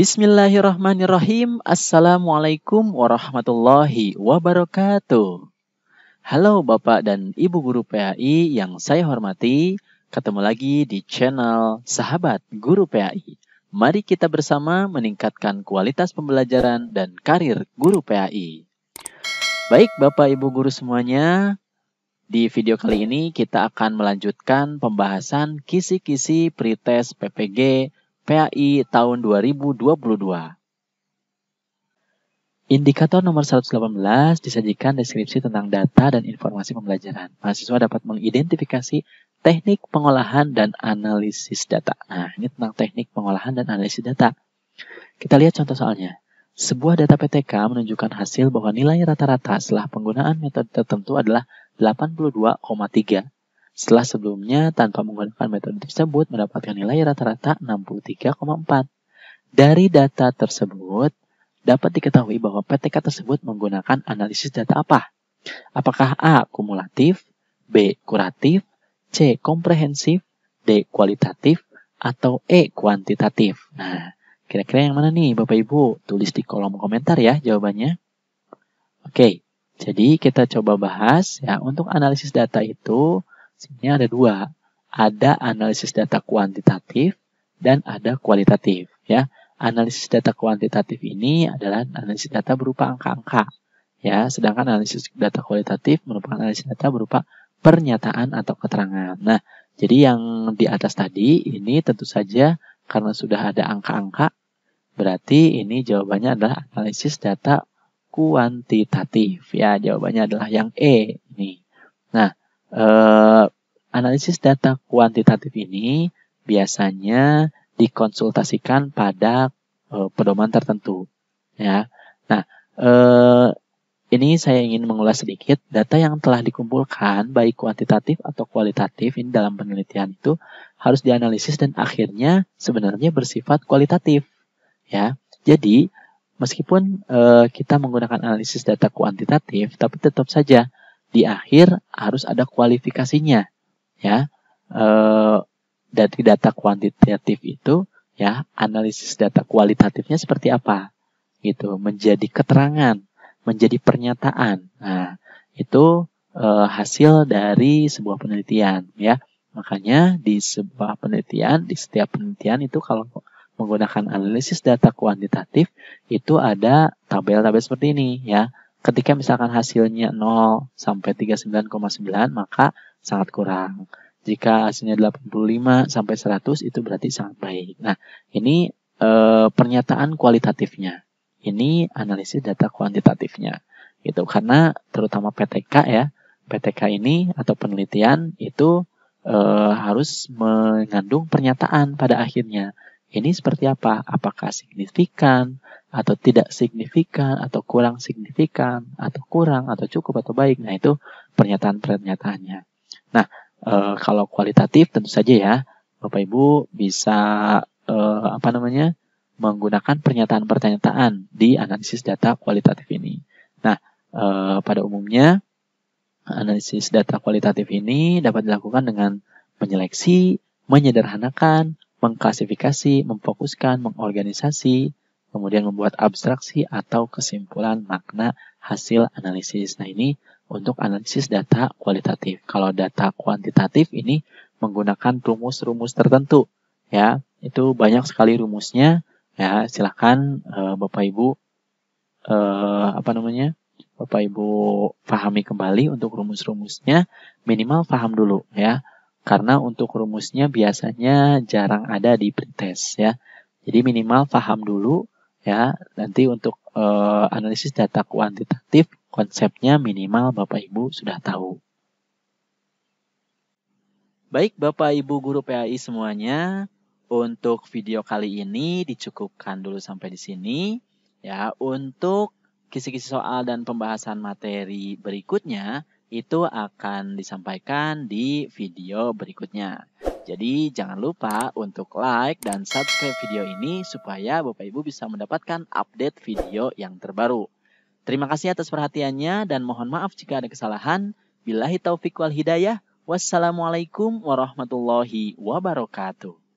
Bismillahirrahmanirrahim. Assalamualaikum warahmatullahi wabarakatuh. Halo Bapak dan Ibu Guru PAI yang saya hormati, ketemu lagi di channel Sahabat Guru PAI. Mari kita bersama meningkatkan kualitas pembelajaran dan karir guru PAI. Baik Bapak Ibu Guru semuanya, di video kali ini kita akan melanjutkan pembahasan kisi-kisi pretest PPG PAI tahun 2022. Indikator nomor 118 disajikan deskripsi tentang data dan informasi pembelajaran. Mahasiswa dapat mengidentifikasi teknik pengolahan dan analisis data. Nah, ini tentang teknik pengolahan dan analisis data. Kita lihat contoh soalnya. Sebuah data PTK menunjukkan hasil bahwa nilai rata-rata setelah penggunaan metode tertentu adalah 82,3 setelah sebelumnya tanpa menggunakan metode tersebut mendapatkan nilai rata-rata 63,4. Dari data tersebut, dapat diketahui bahwa PTK tersebut menggunakan analisis data apa? Apakah A. Kumulatif, B. Kuratif, C. Komprehensif, D. Kualitatif, atau E. Kuantitatif? Nah, kira-kira yang mana nih Bapak Ibu? Tulis di kolom komentar ya jawabannya. Oke, jadi kita coba bahas ya untuk analisis data itu Sebenarnya ada dua, ada analisis data kuantitatif dan ada kualitatif. Ya, analisis data kuantitatif ini adalah analisis data berupa angka-angka. Ya, sedangkan analisis data kualitatif merupakan analisis data berupa pernyataan atau keterangan. Nah, jadi yang di atas tadi ini tentu saja karena sudah ada angka-angka, berarti ini jawabannya adalah analisis data kuantitatif. Ya, jawabannya adalah yang E ini. Nah, eh, analisis data kuantitatif ini biasanya dikonsultasikan pada eh, pedoman tertentu ya. Nah, eh, ini saya ingin mengulas sedikit data yang telah dikumpulkan baik kuantitatif atau kualitatif ini dalam penelitian itu harus dianalisis dan akhirnya sebenarnya bersifat kualitatif ya. Jadi meskipun eh, kita menggunakan analisis data kuantitatif, tapi tetap saja di akhir harus ada kualifikasinya ya e, eh, dari data kuantitatif itu ya analisis data kualitatifnya seperti apa gitu menjadi keterangan menjadi pernyataan nah itu e, hasil dari sebuah penelitian ya makanya di sebuah penelitian di setiap penelitian itu kalau menggunakan analisis data kuantitatif itu ada tabel-tabel seperti ini ya Ketika misalkan hasilnya 0 sampai 39,9 maka sangat kurang. Jika hasilnya 85 sampai 100 itu berarti sangat baik. Nah, ini e, pernyataan kualitatifnya. Ini analisis data kuantitatifnya. Gitu karena terutama PTK ya. PTK ini atau penelitian itu e, harus mengandung pernyataan pada akhirnya. Ini seperti apa? Apakah signifikan? atau tidak signifikan atau kurang signifikan atau kurang atau cukup atau baik nah itu pernyataan-pernyataannya nah e, kalau kualitatif tentu saja ya Bapak Ibu bisa e, apa namanya menggunakan pernyataan-pernyataan di analisis data kualitatif ini nah e, pada umumnya analisis data kualitatif ini dapat dilakukan dengan menyeleksi menyederhanakan mengklasifikasi, memfokuskan, mengorganisasi, kemudian membuat abstraksi atau kesimpulan makna hasil analisis. Nah, ini untuk analisis data kualitatif. Kalau data kuantitatif ini menggunakan rumus-rumus tertentu, ya. Itu banyak sekali rumusnya, ya. Silahkan eh, Bapak Ibu eh, apa namanya? Bapak Ibu pahami kembali untuk rumus-rumusnya, minimal paham dulu, ya. Karena untuk rumusnya biasanya jarang ada di pretest, ya. Jadi minimal paham dulu ya nanti untuk e, analisis data kuantitatif konsepnya minimal Bapak Ibu sudah tahu. Baik Bapak Ibu guru PAI semuanya, untuk video kali ini dicukupkan dulu sampai di sini ya. Untuk kisi-kisi soal dan pembahasan materi berikutnya itu akan disampaikan di video berikutnya. Jadi jangan lupa untuk like dan subscribe video ini supaya Bapak Ibu bisa mendapatkan update video yang terbaru. Terima kasih atas perhatiannya dan mohon maaf jika ada kesalahan. Bilahi taufiq wal hidayah. Wassalamualaikum warahmatullahi wabarakatuh.